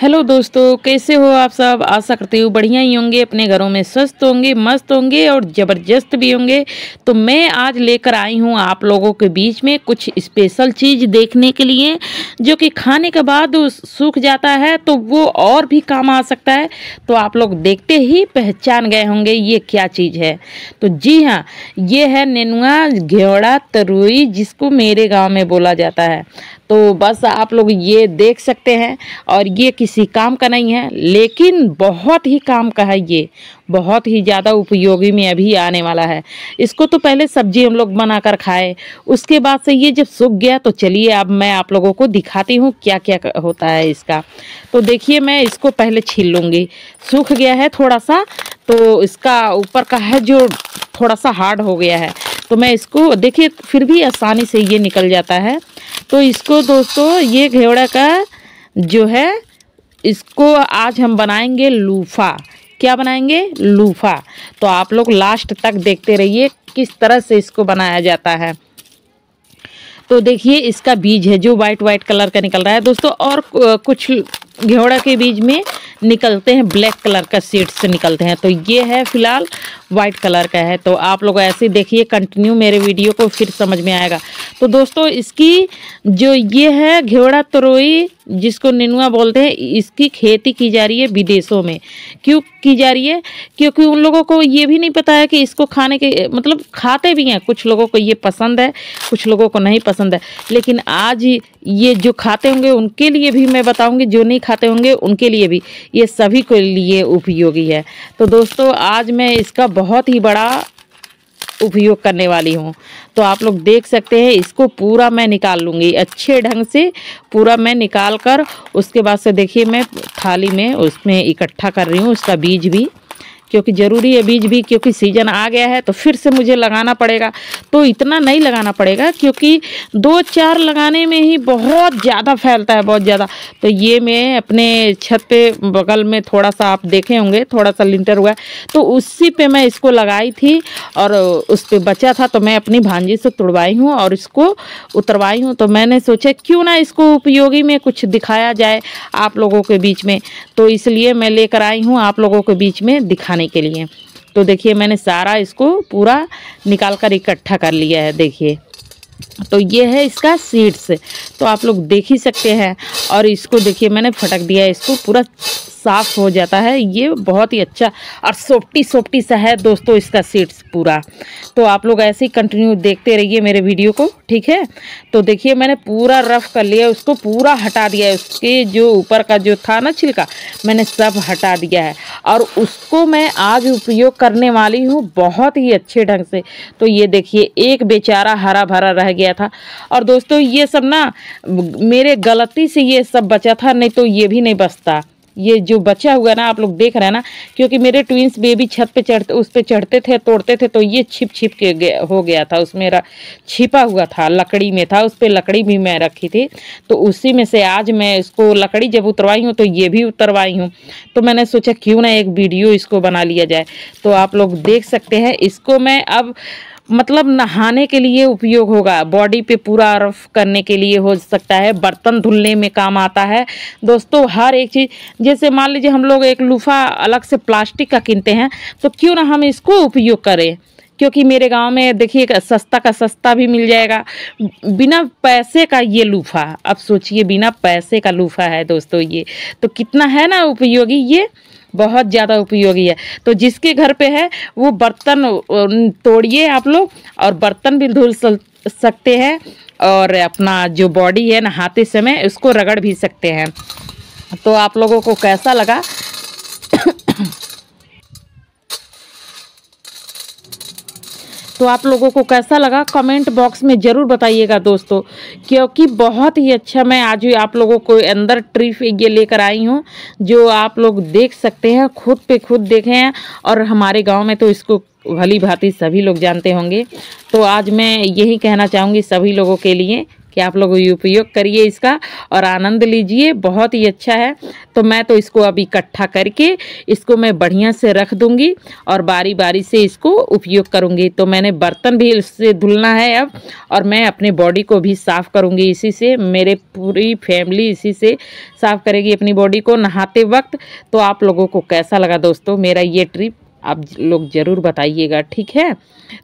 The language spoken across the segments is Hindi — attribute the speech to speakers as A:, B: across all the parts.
A: हेलो दोस्तों कैसे हो आप सब आशा करते हो बढ़िया ही होंगे अपने घरों में स्वस्थ होंगे मस्त होंगे और ज़बरदस्त भी होंगे तो मैं आज लेकर आई हूँ आप लोगों के बीच में कुछ स्पेशल चीज़ देखने के लिए जो कि खाने के बाद सूख जाता है तो वो और भी काम आ सकता है तो आप लोग देखते ही पहचान गए होंगे ये क्या चीज़ है तो जी हाँ ये है नेनुआ घेवड़ा तरुई जिसको मेरे गाँव में बोला जाता है तो बस आप लोग ये देख सकते हैं और ये किसी काम का नहीं है लेकिन बहुत ही काम का है ये बहुत ही ज़्यादा उपयोगी में अभी आने वाला है इसको तो पहले सब्जी हम लोग बना कर खाए उसके बाद से ये जब सूख गया तो चलिए अब मैं आप लोगों को दिखाती हूँ क्या क्या होता है इसका तो देखिए मैं इसको पहले छील लूँगी सूख गया है थोड़ा सा तो इसका ऊपर का है जो थोड़ा सा हार्ड हो गया है तो मैं इसको देखिए फिर भी आसानी से ये निकल जाता है तो इसको दोस्तों ये घेवड़ा का जो है इसको आज हम बनाएंगे लूफा क्या बनाएंगे लूफा तो आप लोग लास्ट तक देखते रहिए किस तरह से इसको बनाया जाता है तो देखिए इसका बीज है जो वाइट वाइट कलर का निकल रहा है दोस्तों और कुछ घेवड़ा के बीज में निकलते हैं ब्लैक कलर का सीड्स निकलते हैं तो ये है फिलहाल वाइट कलर का है तो आप लोग ऐसे देखिए कंटिन्यू मेरे वीडियो को फिर समझ में आएगा तो दोस्तों इसकी जो ये है घेवड़ा तरोई जिसको नेनुआ बोलते हैं इसकी खेती की जा रही है विदेशों में क्यों की जा रही है क्योंकि उन लोगों को ये भी नहीं पता है कि इसको खाने के मतलब खाते भी हैं कुछ लोगों को ये पसंद है कुछ लोगों को नहीं पसंद है लेकिन आज ये जो खाते होंगे उनके लिए भी मैं बताऊंगी जो नहीं खाते होंगे उनके लिए भी ये सभी के लिए उपयोगी है तो दोस्तों आज मैं इसका बहुत ही बड़ा उपयोग करने वाली हूँ तो आप लोग देख सकते हैं इसको पूरा मैं निकाल लूँगी अच्छे ढंग से पूरा मैं निकाल कर उसके बाद से देखिए मैं थाली में उसमें इकट्ठा कर रही हूँ उसका बीज भी क्योंकि ज़रूरी है बीज भी क्योंकि सीजन आ गया है तो फिर से मुझे लगाना पड़ेगा तो इतना नहीं लगाना पड़ेगा क्योंकि दो चार लगाने में ही बहुत ज़्यादा फैलता है बहुत ज़्यादा तो ये मैं अपने छत पे बगल में थोड़ा सा आप देखे होंगे थोड़ा सा लिंटर हुआ तो उसी पे मैं इसको लगाई थी और उस पर बचा था तो मैं अपनी भांजी से तुड़वाई हूँ और इसको उतरवाई हूँ तो मैंने सोचा क्यों ना इसको उपयोगी में कुछ दिखाया जाए आप लोगों के बीच में तो इसलिए मैं लेकर आई हूँ आप लोगों के बीच में दिखाने बनाने के लिए तो देखिए मैंने सारा इसको पूरा निकाल कर इकट्ठा कर लिया है देखिए तो ये है इसका सीड्स तो आप लोग देख ही सकते हैं और इसको देखिए मैंने फटक दिया है इसको पूरा साफ़ हो जाता है ये बहुत ही अच्छा और सोफ्टी सोफ्टी सा है दोस्तों इसका सीट्स पूरा तो आप लोग ऐसे ही कंटिन्यू देखते रहिए मेरे वीडियो को ठीक है तो देखिए मैंने पूरा रफ़ कर लिया उसको पूरा हटा दिया है उसके जो ऊपर का जो था ना छिलका मैंने सब हटा दिया है और उसको मैं आज उपयोग करने वाली हूँ बहुत ही अच्छे ढंग से तो ये देखिए एक बेचारा हरा भरा रह गया था और दोस्तों ये सब ना मेरे गलती से ये सब बचा था नहीं तो ये भी नहीं बचता ये जो बचा हुआ ना आप लोग देख रहे हैं ना क्योंकि मेरे ट्विंस बेबी छत पे चढ़ते उस पर चढ़ते थे तोड़ते थे तो ये छिप छिप के गया, हो गया था उसमें मेरा छिपा हुआ था लकड़ी में था उस पर लकड़ी भी मैं रखी थी तो उसी में से आज मैं इसको लकड़ी जब उतरवाई हूँ तो ये भी उतरवाई हूँ तो मैंने सोचा क्यों ना एक वीडियो इसको बना लिया जाए तो आप लोग देख सकते हैं इसको मैं अब मतलब नहाने के लिए उपयोग होगा बॉडी पे पूरा रफ करने के लिए हो सकता है बर्तन धुलने में काम आता है दोस्तों हर एक चीज़ जैसे मान लीजिए हम लोग एक लूफा अलग से प्लास्टिक का किनते हैं तो क्यों ना हम इसको उपयोग करें क्योंकि मेरे गांव में देखिए सस्ता का सस्ता भी मिल जाएगा बिना पैसे का ये लूफा अब सोचिए बिना पैसे का लूफा है दोस्तों ये तो कितना है ना उपयोगी ये बहुत ज़्यादा उपयोगी है तो जिसके घर पे है वो बर्तन तोड़िए आप लोग और बर्तन भी धुल सकते हैं और अपना जो बॉडी है नहाते समय उसको रगड़ भी सकते हैं तो आप लोगों को कैसा लगा तो आप लोगों को कैसा लगा कमेंट बॉक्स में ज़रूर बताइएगा दोस्तों क्योंकि बहुत ही अच्छा मैं आज भी आप लोगों को अंदर ट्रिप ये लेकर आई हूँ जो आप लोग देख सकते हैं खुद पे खुद देखे हैं और हमारे गाँव में तो इसको भली भांति सभी लोग जानते होंगे तो आज मैं यही कहना चाहूँगी सभी लोगों के लिए कि आप लोग उपयोग करिए इसका और आनंद लीजिए बहुत ही अच्छा है तो मैं तो इसको अब इकट्ठा करके इसको मैं बढ़िया से रख दूँगी और बारी बारी से इसको उपयोग करूँगी तो मैंने बर्तन भी इससे धुलना है अब और मैं अपने बॉडी को भी साफ़ करूँगी इसी से मेरे पूरी फैमिली इसी से साफ़ करेगी अपनी बॉडी को नहाते वक्त तो आप लोगों को कैसा लगा दोस्तों मेरा ये ट्रिप आप लोग ज़रूर बताइएगा ठीक है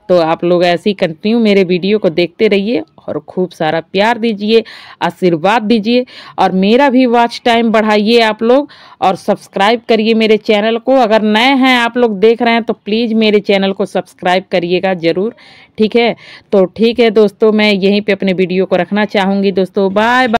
A: तो आप लोग ऐसे ही कंटिन्यू मेरे वीडियो को देखते रहिए और खूब सारा प्यार दीजिए आशीर्वाद दीजिए और मेरा भी वॉच टाइम बढ़ाइए आप लोग और सब्सक्राइब करिए मेरे चैनल को अगर नए हैं आप लोग देख रहे हैं तो प्लीज़ मेरे चैनल को सब्सक्राइब करिएगा ज़रूर ठीक है तो ठीक है दोस्तों मैं यहीं पे अपने वीडियो को रखना चाहूँगी दोस्तों बाय बाय